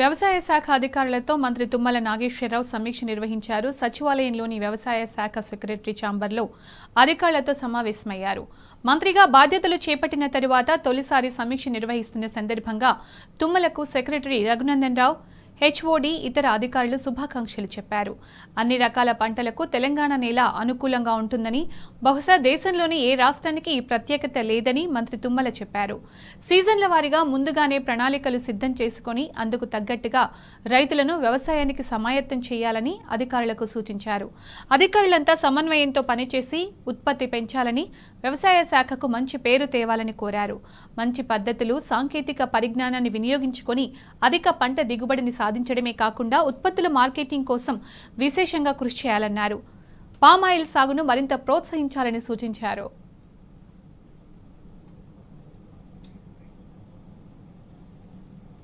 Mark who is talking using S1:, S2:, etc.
S1: వ్యవసాయ శాఖ అధికారులతో మంత్రి తుమ్మల నాగేశ్వరరావు సమీక్ష నిర్వహించారు సచివాలయంలోని వ్యవసాయ శాఖ సెక్రటరీ ఛాంబర్లో అధికారులతో సమావేశమయ్యారు మంత్రిగా బాధ్యతలు చేపట్టిన తరువాత తొలిసారి సమీక్ష నిర్వహిస్తున్న సందర్భంగా తుమ్మలకు సెక్రటరీ రఘునందన్ రావు హెచ్ఓడి ఇతర అధికారులు శుభాకాంక్షలు చెప్పారు అన్ని రకాల పంటలకు తెలంగాణ నేల అనుకూలంగా ఉంటుందని బహుశా దేశంలోని ఏ రాష్ట్రానికి ఈ ప్రత్యేకత లేదని మంత్రి తుమ్మల చెప్పారు సీజన్ల వారీగా ముందుగానే ప్రణాళికలు సిద్ధం చేసుకుని అందుకు తగ్గట్టుగా రైతులను వ్యవసాయానికి సమాయత్తం చేయాలని అధికారులకు సూచించారు అధికారులంతా సమన్వయంతో పనిచేసి ఉత్పత్తి పెంచాలని వ్యవసాయ శాఖకు మంచి పేరు తేవాలని కోరారు మంచి పద్ధతులు సాంకేతిక పరిజ్ఞానాన్ని వినియోగించుకొని అధిక పంట దిగుబడిని సాధించడమే కాకుండా ఉత్పత్తుల మార్కెటింగ్ కోసం విశేషంగా కృషి చేయాలన్నారు పామాయిల్ సాగును మరింత ప్రోత్సహించాలని సూచించారు